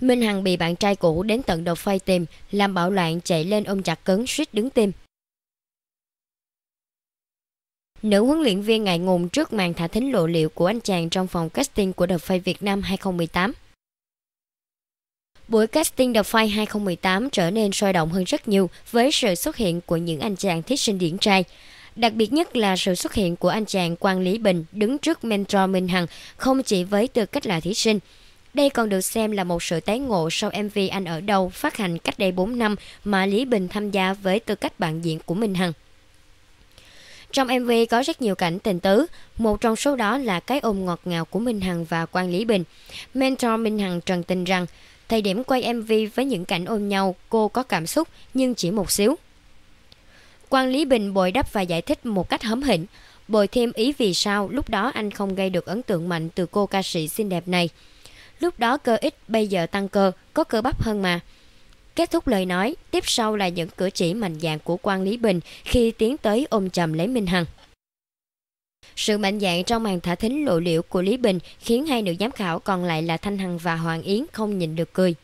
Minh Hằng bị bạn trai cũ đến tận đầu phay tìm, làm bạo loạn chạy lên ôm chặt cấn suýt đứng tim. Nữ huấn luyện viên ngại ngùng trước màn thả thính lộ liễu của anh chàng trong phòng casting của The Fight Việt Nam 2018. Buổi casting The Fight 2018 trở nên sôi động hơn rất nhiều với sự xuất hiện của những anh chàng thí sinh điển trai. Đặc biệt nhất là sự xuất hiện của anh chàng Quang Lý Bình đứng trước mentor Minh Hằng không chỉ với tư cách là thí sinh, đây còn được xem là một sự tái ngộ sau MV Anh ở đâu phát hành cách đây 4 năm mà Lý Bình tham gia với tư cách bạn diễn của Minh Hằng. Trong MV có rất nhiều cảnh tình tứ, một trong số đó là cái ôm ngọt ngào của Minh Hằng và quan Lý Bình. Mentor Minh Hằng trần tình rằng, thời điểm quay MV với những cảnh ôm nhau, cô có cảm xúc nhưng chỉ một xíu. quan Lý Bình bồi đắp và giải thích một cách hấm hỉnh, bồi thêm ý vì sao lúc đó anh không gây được ấn tượng mạnh từ cô ca sĩ xinh đẹp này lúc đó cơ ít bây giờ tăng cơ, có cơ bắp hơn mà. Kết thúc lời nói, tiếp sau là những cử chỉ mạnh dạng của quan Lý Bình khi tiến tới ôm chầm lấy Minh Hằng. Sự mạnh dạng trong màn thả thính lộ liễu của Lý Bình khiến hai nữ giám khảo còn lại là Thanh Hằng và Hoàng Yến không nhìn được cười.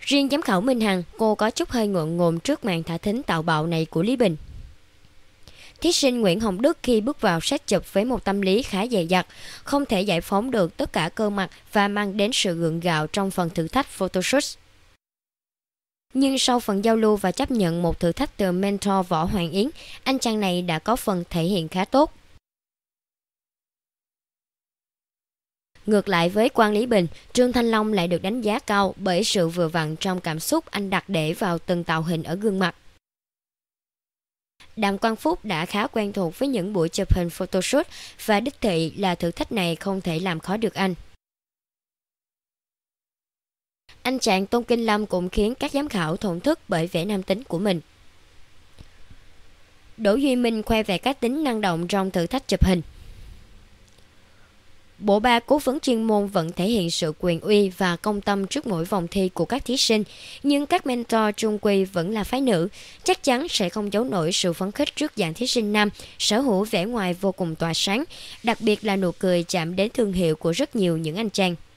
Riêng giám khảo Minh Hằng, cô có chút hơi ngượng ngùng trước màn thả thính tạo bạo này của Lý Bình. Thí sinh Nguyễn Hồng Đức khi bước vào sát chụp với một tâm lý khá dày dặt, không thể giải phóng được tất cả cơ mặt và mang đến sự gượng gạo trong phần thử thách photoshoot. Nhưng sau phần giao lưu và chấp nhận một thử thách từ mentor Võ Hoàng Yến, anh chàng này đã có phần thể hiện khá tốt. Ngược lại với Quan Lý Bình, Trương Thanh Long lại được đánh giá cao bởi sự vừa vặn trong cảm xúc anh đặt để vào từng tạo hình ở gương mặt. Đàm Quang Phúc đã khá quen thuộc với những buổi chụp hình photoshoot và đích thị là thử thách này không thể làm khó được anh. Anh chàng Tôn Kinh Lâm cũng khiến các giám khảo thổn thức bởi vẻ nam tính của mình. Đỗ Duy Minh khoe về cá tính năng động trong thử thách chụp hình. Bộ ba cố vấn chuyên môn vẫn thể hiện sự quyền uy và công tâm trước mỗi vòng thi của các thí sinh, nhưng các mentor trung quy vẫn là phái nữ, chắc chắn sẽ không giấu nổi sự phấn khích trước dạng thí sinh nam, sở hữu vẻ ngoài vô cùng tỏa sáng, đặc biệt là nụ cười chạm đến thương hiệu của rất nhiều những anh chàng.